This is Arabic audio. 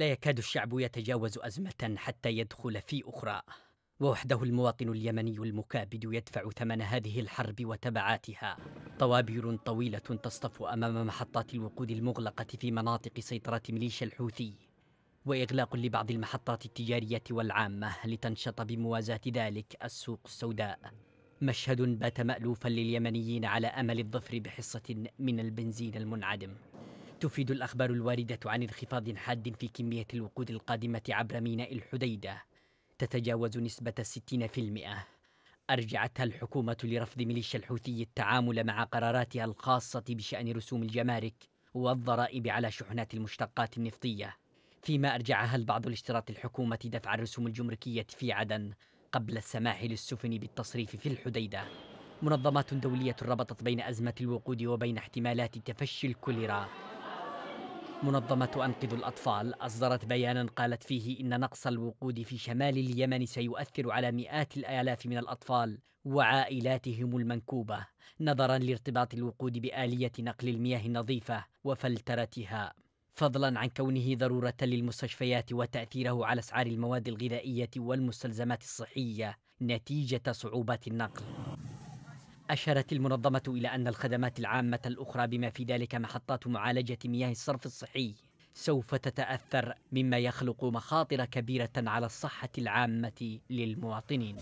لا يكاد الشعب يتجاوز أزمة حتى يدخل في أخرى ووحده المواطن اليمني المكابد يدفع ثمن هذه الحرب وتبعاتها طوابير طويلة تصطف أمام محطات الوقود المغلقة في مناطق سيطرة ميليشيا الحوثي وإغلاق لبعض المحطات التجارية والعامة لتنشط بموازاة ذلك السوق السوداء مشهد بات مألوفا لليمنيين على أمل الظفر بحصة من البنزين المنعدم تفيد الأخبار الواردة عن انخفاض حاد في كمية الوقود القادمة عبر ميناء الحديدة تتجاوز نسبة 60% أرجعتها الحكومة لرفض ميليشيا الحوثي التعامل مع قراراتها الخاصة بشأن رسوم الجمارك والضرائب على شحنات المشتقات النفطية فيما أرجعها البعض لاشتراط الحكومة دفع الرسوم الجمركية في عدن قبل السماح للسفن بالتصريف في الحديدة منظمات دولية ربطت بين أزمة الوقود وبين احتمالات تفشي الكوليرا منظمة أنقذ الأطفال أصدرت بيانا قالت فيه إن نقص الوقود في شمال اليمن سيؤثر على مئات الآلاف من الأطفال وعائلاتهم المنكوبة نظرا لارتباط الوقود بآلية نقل المياه النظيفة وفلترتها فضلا عن كونه ضرورة للمستشفيات وتأثيره على أسعار المواد الغذائية والمستلزمات الصحية نتيجة صعوبات النقل أشارت المنظمة إلى أن الخدمات العامة الأخرى بما في ذلك محطات معالجة مياه الصرف الصحي سوف تتأثر مما يخلق مخاطر كبيرة على الصحة العامة للمواطنين